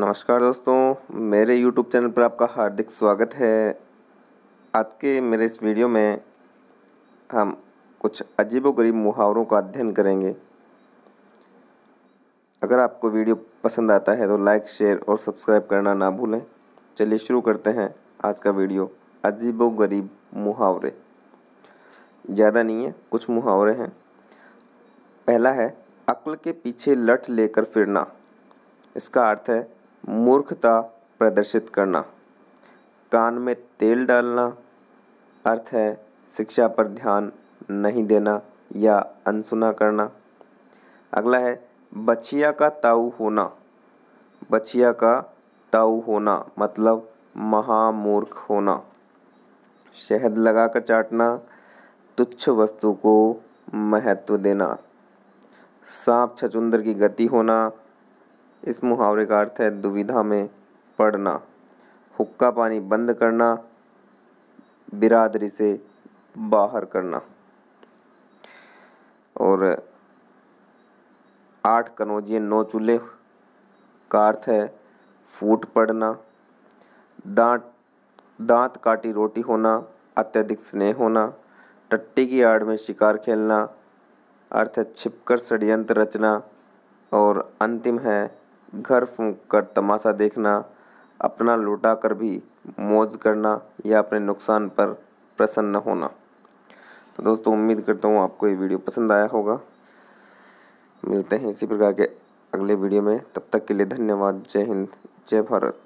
नमस्कार दोस्तों मेरे YouTube चैनल पर आपका हार्दिक स्वागत है आज के मेरे इस वीडियो में हम कुछ अजीबोगरीब मुहावरों का अध्ययन करेंगे अगर आपको वीडियो पसंद आता है तो लाइक शेयर और सब्सक्राइब करना ना भूलें चलिए शुरू करते हैं आज का वीडियो अजीबोगरीब मुहावरे ज़्यादा नहीं है कुछ मुहावरे हैं पहला है अक्ल के पीछे लठ लेकर फिरना इसका अर्थ है मूर्खता प्रदर्शित करना कान में तेल डालना अर्थ है शिक्षा पर ध्यान नहीं देना या अनसुना करना अगला है बछिया का ताऊ होना बछिया का ताऊ होना मतलब महामूर्ख होना शहद लगाकर चाटना तुच्छ वस्तु को महत्व देना सांप छचुंदर की गति होना इस मुहावरे का अर्थ है दुविधा में पड़ना हुक्का पानी बंद करना बिरादरी से बाहर करना और आठ कनौजिए नौ चूल्हे का अर्थ है फूट पड़ना दांत दांत काटी रोटी होना अत्यधिक स्नेह होना टट्टी की आड़ में शिकार खेलना अर्थ है छिपकर षडयंत्र रचना और अंतिम है घर फूंक कर तमाशा देखना अपना लुटा कर भी मौज करना या अपने नुकसान पर प्रसन्न होना तो दोस्तों उम्मीद करता हूँ आपको ये वीडियो पसंद आया होगा मिलते हैं इसी प्रकार के अगले वीडियो में तब तक के लिए धन्यवाद जय हिंद जय भारत